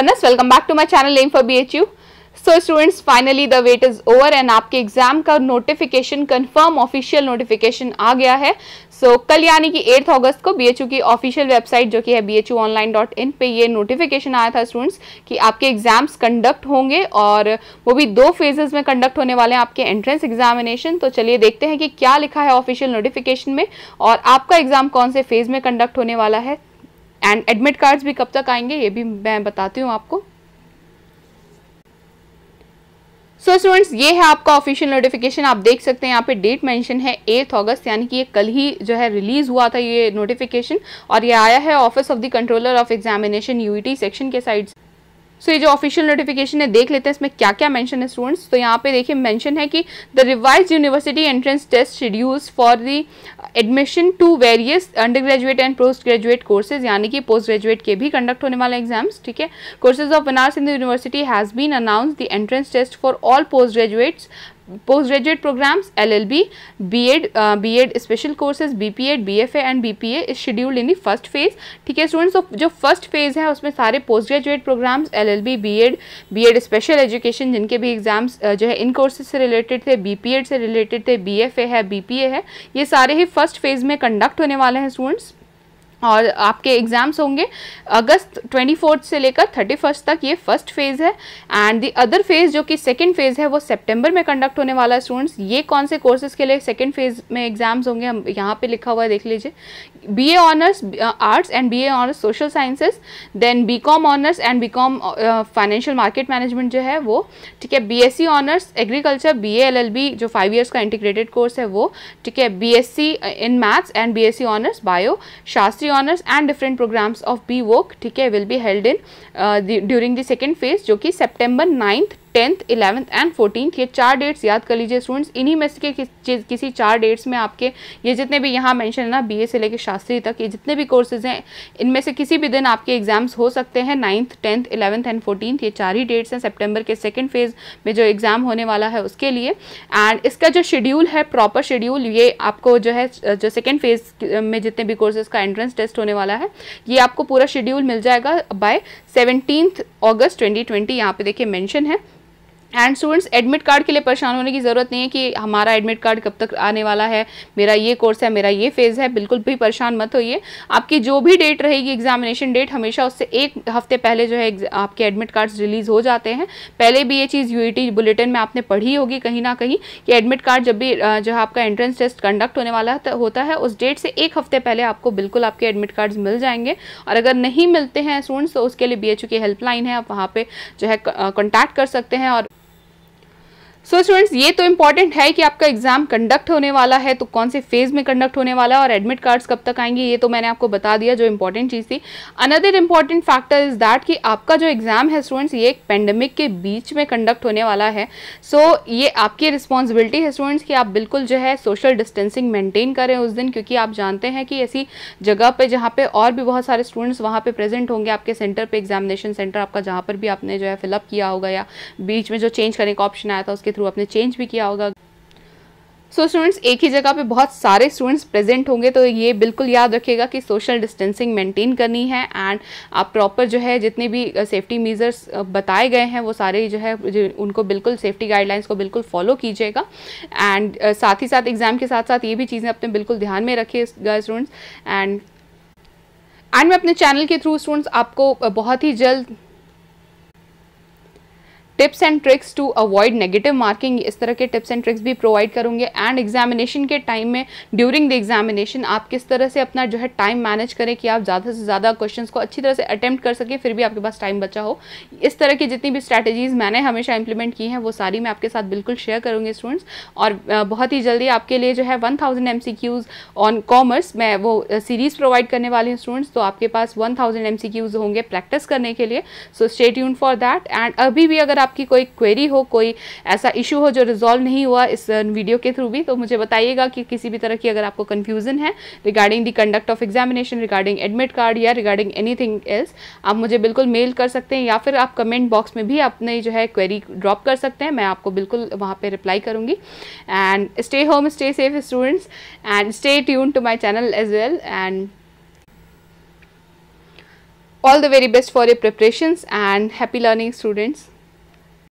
learners welcome back to my channel M for B H U so students finally the wait is over and आपके exam का notification confirm official notification आ गया है सो so, कल यानी कि 8 अगस्त को बीएचयू की ऑफिशियल वेबसाइट जो कि है B H online dot in पर यह नोटिफिकेशन आया था स्टूडेंट्स कि आपके एग्जाम्स कंडक्ट होंगे और वो भी दो फेजेज में कंडक्ट होने वाले हैं आपके एंट्रेंस एग्जामिनेशन तो चलिए देखते हैं कि क्या लिखा है ऑफिशियल नोटिफिकेशन में और आपका एग्जाम कौन से फेज में कंडक्ट होने वाला है एंड एडमिट कार्ड्स भी कब तक आएंगे ये भी मैं बताती हूँ आपको सो so, स्टूडेंट्स ये है आपका ऑफिशियल नोटिफिकेशन आप देख सकते हैं यहाँ पे डेट मेंशन है एथ अगस्त यानी कि ये कल ही जो है रिलीज हुआ था ये नोटिफिकेशन और ये आया है office of the controller of examination UET section के साइड सो ये जो ऑफिशियल नोटिफिकेशन है देख लेते हैं इसमें क्या क्या मैंशन है स्टूडेंट्स तो यहाँ पे देखिए मैंशन है कि the revise university entrance test schedules for the admission to various undergraduate and postgraduate courses यानी कि पोस्ट ग्रेजुएट के भी कंडक्ट होने वाले एग्जाम्स ठीक है courses of Banaras Hindu university has been announce the entrance test for all postgraduates postgraduate programs L L B LLB, BEd, BEd special courses B P Ed B F and B P is scheduled in the first phase ठीक है students तो जो first phase है उसमें सारे postgraduate programs L L B B Ed B Ed special education जिनके भी exams uh, जो है इन कोर्सेज से रिलेटेड थे बी पी एड से रिलेटेड थे बी एफ ए है बी पी ए है ये सारे ही फर्स्ट फेज में कंडक्ट होने वाले हैं स्टूडेंट्स और आपके एग्ज़ाम्स होंगे अगस्त 24 से लेकर 31 तक ये फर्स्ट फेज़ है एंड दी अदर फेज़ जो कि सेकेंड फ़ेज़ है वो सितंबर में कंडक्ट होने वाला है स्टूडेंट्स ये कौन से कोर्सेज़ के लिए सेकेंड फ़ेज़ में एग्ज़ाम्स होंगे हम यहाँ पे लिखा हुआ है देख लीजिए BA honours arts and BA honours social sciences then B honours and B financial market management जो है वो ठीक है B honours agriculture B A जो फाइव ईयर्स का इंटीग्रेटेड कोर्स है वो ठीक है B in maths and B honours bio शास्त्रीय degree honours and different programs of B voc ठीक है will be held in during the second phase जो कि September ninth tenth eleventh and fourteen ये चार डेट्स याद कर लीजिए स्टूडेंट्स इन्हीं में से किस किसी चार डेट्स में आपके ये जितने भी यहाँ मेंशन है ना बीए से लेकर शास्त्री तक ये जितने भी कोर्सेज हैं इनमें से किसी भी दिन आपके एग्जाम्स हो सकते हैं ninth tenth eleventh and fourteen ये चार ही डेट्स हैं सेप्टेम्बर के सेकेंड फेज़ में जो एग्ज़ाम होने वाला है उसके लिए एंड इसका जो शेड्यूल है प्रॉपर शेड्यूल ये आपको जो है जो सेकेंड फेज़ में जितने भी कोर्सेज का एंट्रेंस टेस्ट होने वाला है ये आपको पूरा शेड्यूल मिल जाएगा by seventeenth August twenty twenty यहाँ पे देखिए मेंशन है एंड स्टूडेंट्स एडमिट कार्ड के लिए परेशान होने की ज़रूरत नहीं है कि हमारा एडमिट कार्ड कब तक आने वाला है मेरा ये कोर्स है मेरा ये फेज़ है बिल्कुल भी परेशान मत होइए आपकी जो भी डेट रहेगी एग्जामिनेशन डेट हमेशा उससे एक हफ्ते पहले जो है आपके एडमिट कार्ड्स रिलीज़ हो जाते हैं पहले भी ये चीज़ यू बुलेटिन e में आपने पढ़ी होगी कहीं ना कहीं कि एडमिट कार्ड जब भी जो है आपका एंट्रेंस टेस्ट कंडक्ट होने वाला होता है उस डेट से एक हफ्ते पहले आपको बिल्कुल आपके एडमिट कार्ड्स मिल जाएंगे और अगर नहीं मिलते हैं स्टूडेंट्स तो उसके लिए बी की हेल्पलाइन है आप वहाँ पर जो है कॉन्टैक्ट कर सकते हैं और सो so, स्टूडेंट्स ये तो इम्पॉर्टेंट है कि आपका एग्जाम कंडक्ट होने वाला है तो कौन से फेज में कंडक्ट होने वाला है और एडमिट कार्ड्स कब तक आएंगे ये तो मैंने आपको बता दिया जो इंपॉर्टेंट चीज़ थी another important factor is that कि आपका जो एग्जाम है स्टूडेंट्स ये एक पेंडेमिक के बीच में कंडक्ट होने वाला है सो so, ये आपकी रिस्पॉन्सिबिलिटी है स्टूडेंट्स कि आप बिल्कुल जो है सोशल डिस्टेंसिंग मेंटेन करें उस दिन क्योंकि आप जानते हैं कि ऐसी जगह पर जहाँ पर और भी बहुत सारे स्टूडेंट्स वहाँ पर प्रेजेंट होंगे आपके सेंटर पर एग्जामिनेशन सेंटर आपका जहाँ पर भी आपने जो है फिलअप किया होगा या बीच में जो चेंज करने का ऑप्शन आया था उसके थ्रू आपने चेंज भी किया होगा सो so, स्टूडेंट्स एक ही जगह पे बहुत सारे स्टूडेंट्स प्रेजेंट होंगे तो ये बिल्कुल याद रखिएगा कि सोशल डिस्टेंसिंग मेंटेन करनी है एंड आप प्रॉपर जो है जितने भी सेफ्टी मेजर्स बताए गए हैं वो सारे जो है उनको बिल्कुल सेफ्टी गाइडलाइंस को बिल्कुल फॉलो कीजिएगा एंड uh, साथ ही साथ एग्ज़ाम के साथ साथ ये भी चीज़ें अपने बिल्कुल ध्यान में रखिएगा स्टूडेंट्स एंड एंड मैं अपने चैनल के थ्रू स्टूडेंट्स आपको बहुत ही जल्द tips and tricks to avoid negative marking इस तरह के टिप्स एंड ट्रिक्स भी प्रोवाइड करूंगे एंड एग्जामिनेशन के टाइम में ड्यूरिंग द एग्जामिनेशन आप किस तरह से अपना जो है टाइम मैनेज करें कि आप ज़्यादा से ज़्यादा क्वेश्चन को अच्छी तरह से अटैम्प्ट कर सकें फिर भी आपके पास टाइम बचा हो इस तरह की जितनी भी स्ट्रैटेजीज़ मैंने हमेशा इंप्लीमेंट की हैं वो सारी मैं आपके साथ बिल्कुल शेयर करूँगी स्टूडेंट्स और बहुत ही जल्दी आपके लिए जो है one thousand M C Qs on commerce मैं वो सीरीज़ प्रोवाइड करने वाली हूँ स्टूडेंट्स तो आपके पास one thousand M C Qs होंगे प्रैक्टिस करने के लिए सो स्टेट यून फॉर दैट एंड अभी भी अगर आप आपकी कोई क्वेरी हो कोई ऐसा इशू हो जो रिजॉल्व नहीं हुआ इस वीडियो के थ्रू भी तो मुझे बताइएगा कि किसी भी तरह की अगर आपको कन्फ्यूज़न है regarding the conduct of examination regarding admit card या रिगार्डिंग एनीथिंग एल्स आप मुझे बिल्कुल मेल कर सकते हैं या फिर आप कमेंट बॉक्स में भी अपने जो है क्वेरी ड्रॉप कर सकते हैं मैं आपको बिल्कुल वहाँ पर रिप्लाई करूँगी and stay home stay safe students and stay tune to my channel as well and all the very best for your preparations and happy learning students